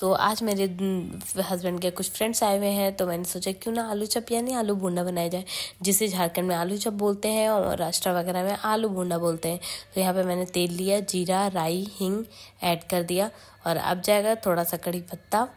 तो आज मेरे हस्बैंड हम्म, के कुछ फ्रेंड्स आए हुए हैं तो मैंने सोचा क्यों ना आलू चप यानी आलू भुना बनाया जाए जिसे झारखंड में आलू चप बोलते हैं और महाराष्ट्र वगैरह में आलू भूडा बोलते हैं तो यहाँ पे मैंने तेल लिया जीरा राई हिंग ऐड कर दिया और अब जाएगा थोड़ा सा कड़ी पत्ता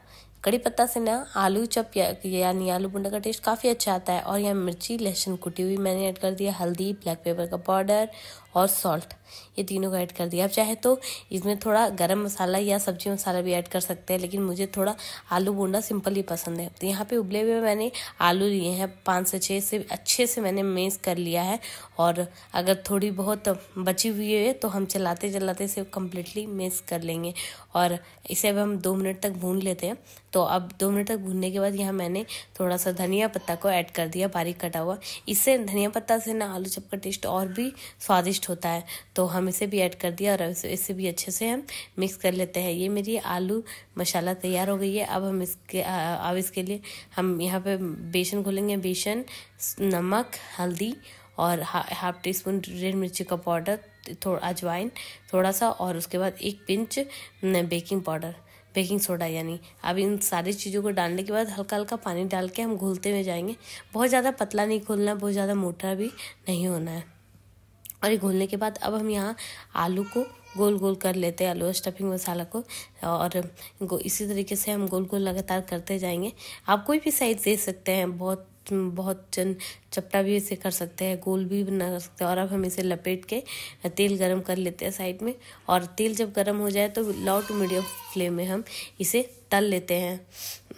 कड़ी पत्ता से ना आलू चप या, यानी आलू बुंडा का टेस्ट काफ़ी अच्छा आता है और यहाँ मिर्ची लहसुन कुटी हुई मैंने ऐड कर दिया हल्दी ब्लैक पेपर का पाउडर और सॉल्ट ये तीनों का ऐड कर दिया आप चाहे तो इसमें थोड़ा गरम मसाला या सब्जी मसाला भी ऐड कर सकते हैं लेकिन मुझे थोड़ा आलू बूंदा सिंपल ही पसंद है तो यहाँ पे उबले हुए मैंने आलू लिए हैं पाँच से छः से अच्छे से मैंने मेस कर लिया है और अगर थोड़ी बहुत बची हुई है तो हम चलाते चलाते इसे कम्प्लीटली मेस कर लेंगे और इसे अब हम दो मिनट तक भून लेते हैं तो तो अब दो मिनट तक भूनने के बाद यहाँ मैंने थोड़ा सा धनिया पत्ता को ऐड कर दिया बारीक कटा हुआ इससे धनिया पत्ता से ना आलू चप का टेस्ट और भी स्वादिष्ट होता है तो हम इसे भी ऐड कर दिया और इसे भी अच्छे से हम मिक्स कर लेते हैं ये मेरी आलू मसाला तैयार हो गई है अब हम इसके अब इसके लिए हम यहाँ पर बेसन घोलेंगे बेसन नमक हल्दी और हा, हाफ टी स्पून रेड मिर्ची का पाउडर थोड़ा अजवाइन थोड़ा सा और उसके बाद एक pinch baking powder baking soda यानी अब इन सारी चीज़ों को डालने के बाद हल्का हल्का पानी डाल के हम घोलते हुए जाएंगे बहुत ज़्यादा पतला नहीं घोलना बहुत ज़्यादा मोटा भी नहीं होना है और ये घोलने के बाद अब हम यहाँ आलू को गोल गोल कर लेते हैं आलू स्टफिंग मसाला को और इसी तरीके से हम गोल गोल लगातार करते जाएंगे आप कोई भी साइज़ दे सकते हैं बहुत बहुत जन चपटा भी इसे कर सकते हैं गोल भी बना सकते हैं और अब हम इसे लपेट के तेल गरम कर लेते हैं साइड में और तेल जब गरम हो जाए तो लो टू मीडियम फ्लेम में हम इसे तल लेते हैं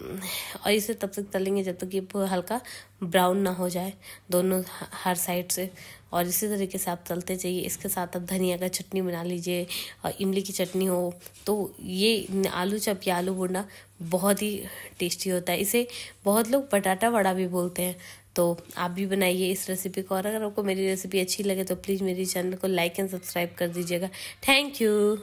और इसे तब तक तलेंगे जब तक कि ये हल्का ब्राउन ना हो जाए दोनों हर साइड से और इसी तरीके से आप तलते चाहिए इसके साथ आप धनिया का चटनी बना लीजिए और इमली की चटनी हो तो ये आलू चप या आलू बोना बहुत ही टेस्टी होता है इसे बहुत लोग पटाटा वड़ा भी बोलते हैं तो आप भी बनाइए इस रेसिपी को और अगर आपको मेरी रेसिपी अच्छी लगे तो प्लीज़ मेरे चैनल को लाइक एंड सब्सक्राइब कर दीजिएगा थैंक यू